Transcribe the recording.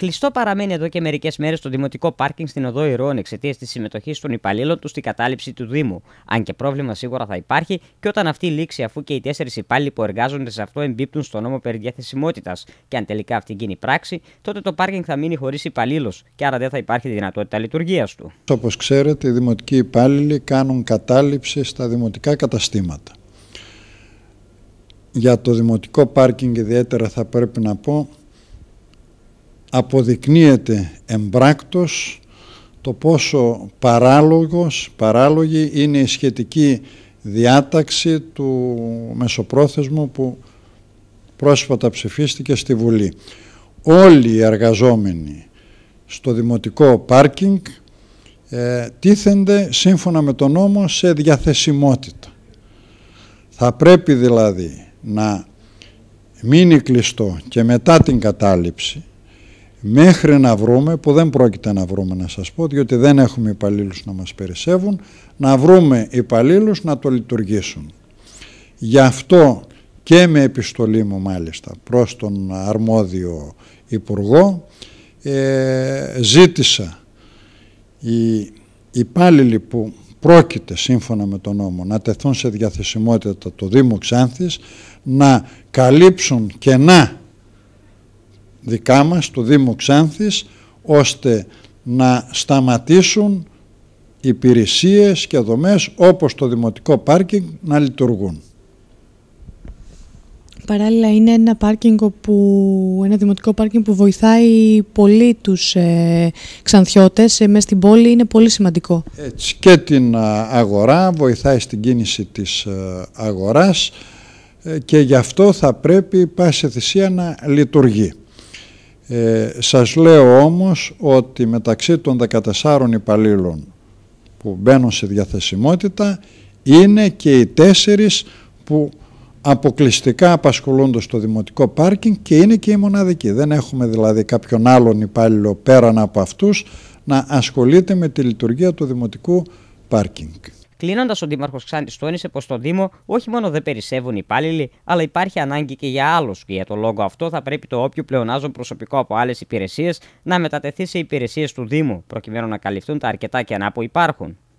Κλειστό παραμένει εδώ και μερικές μέρες το δημοτικό πάρκινγκ στην οδό Ηρών εξαιτίας της συμμετοχής των υπαλλήλων τους στην κατάληψη του Δήμου. Αν και πρόβλημα σίγουρα θα υπάρχει και όταν αυτή λήξει, αφού και οι τέσσερις υπάλληλοι που εργάζονται σε αυτό εμπίπτουν στο νόμο περί διαθεσιμότητας. Και αν τελικά αυτή γίνει πράξη, τότε το πάρκινγκ θα μείνει χωρίς υπαλλήλους και άρα δεν θα υπάρχει δυνατότητα λειτουργίας του. Όπως ξέρετε, οι δημοτικοί υπάλληλοι κάνουν κατάληψη στα δημοτικά καταστήματα. Για το δημοτικό πάρκινγκ ιδιαίτερα θα πρέπει να πω αποδεικνύεται εμπράκτος το πόσο παράλογος, παράλογη είναι η σχετική διάταξη του μεσοπρόθεσμου που πρόσφατα ψηφίστηκε στη Βουλή. Όλοι οι εργαζόμενοι στο δημοτικό πάρκινγκ ε, τίθενται σύμφωνα με τον νόμο σε διαθεσιμότητα. Θα πρέπει δηλαδή να μείνει κλειστό και μετά την κατάληψη μέχρι να βρούμε, που δεν πρόκειται να βρούμε να σας πω, διότι δεν έχουμε υπαλλήλους να μας περισσεύουν, να βρούμε υπαλλήλους να το λειτουργήσουν. Γι' αυτό και με επιστολή μου μάλιστα προς τον αρμόδιο υπουργό ε, ζήτησα οι υπάλληλοι που πρόκειται σύμφωνα με τον νόμο να τεθούν σε διαθεσιμότητα το Δήμο Ξάνθης να καλύψουν κενά δικά μας του Δήμου Ξάνθης ώστε να σταματήσουν υπηρεσίες και δομές όπως το δημοτικό πάρκινγκ να λειτουργούν. Παράλληλα είναι ένα, πάρκινγκ που, ένα δημοτικό πάρκινγκ που βοηθάει πολύ τους ε, ξανθιώτες ε, μέσα στην πόλη, είναι πολύ σημαντικό. Έτσι και την αγορά, βοηθάει στην κίνηση της ε, αγοράς ε, και γι' αυτό θα πρέπει πάση θυσία να λειτουργεί. Ε, σας λέω όμως ότι μεταξύ των 14 υπαλλήλων που μπαίνουν σε διαθεσιμότητα είναι και οι τέσσερις που αποκλειστικά απασχολούνται στο δημοτικό πάρκινγκ και είναι και οι μοναδικοί. Δεν έχουμε δηλαδή κάποιον άλλον υπάλληλο πέραν από αυτούς να ασχολείται με τη λειτουργία του δημοτικού πάρκινγκ. Κλείνοντας, ο Δήμαρχος Ξάντη τόνισε πω στο Δήμο όχι μόνο δεν περισσεύουν οι υπάλληλοι, αλλά υπάρχει ανάγκη και για άλλους. Και για τον λόγο αυτό θα πρέπει το όποιο πλεονάζον προσωπικό από άλλες υπηρεσίες να μετατεθεί σε υπηρεσίες του Δήμου, προκειμένου να καλυφθούν τα αρκετά κενά που υπάρχουν.